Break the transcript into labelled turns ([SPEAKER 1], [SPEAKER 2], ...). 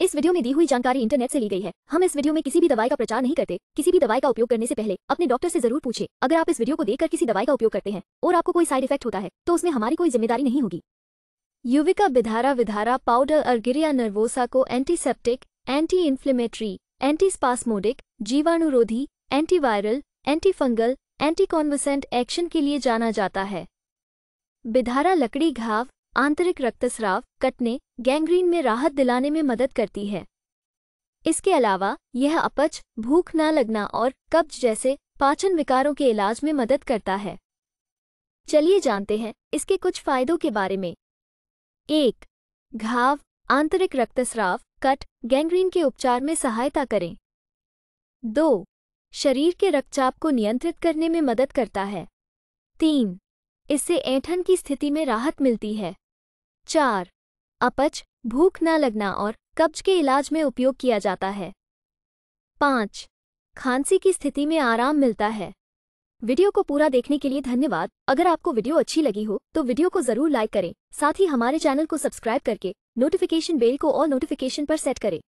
[SPEAKER 1] इस वीडियो में दी हुई जानकारी इंटरनेट से ली गई है हम इस वीडियो में किसी भी दवाई का प्रचार नहीं करते किसी भी दवाई का उपयोग करने से पहले अपने डॉक्टर से जरूर पूछे अगर आप इस वीडियो को देखकर किसी दवाई का उपयोग करते हैं और आपको कोई साइड इफेक्ट होता है तो उसमें हमारी कोई जिम्मेदारी नहीं होगी युविका विधारा विधारा पाउडर अर्गिरिया नर्वोसा को antiseptic anti inflammatory anti spasmodic जीवाणुरोधी एंटीवायरल एंटीफंगल कॉन्वसेंट एक्शन के लिए जाना जाता है बिधारा लकड़ी घाव आंतरिक रक्तस्राव कटने गैंग्रीन में राहत दिलाने में मदद करती है इसके अलावा यह अपच भूख न लगना और कब्ज जैसे पाचन विकारों के इलाज में मदद करता है चलिए जानते हैं इसके कुछ फायदों के बारे में एक घाव आंतरिक रक्तस्राव कट गैंग्रीन के उपचार में सहायता करें दो शरीर के रक्तचाप को नियंत्रित करने में मदद करता है तीन इससे ऐठन की स्थिति में राहत मिलती है चार अपच भूख न लगना और कब्ज के इलाज में उपयोग किया जाता है पाँच खांसी की स्थिति में आराम मिलता है वीडियो को पूरा देखने के लिए धन्यवाद अगर आपको वीडियो अच्छी लगी हो तो वीडियो को जरूर लाइक करें साथ ही हमारे चैनल को सब्सक्राइब करके नोटिफिकेशन बेल को और नोटिफिकेशन पर सेट करें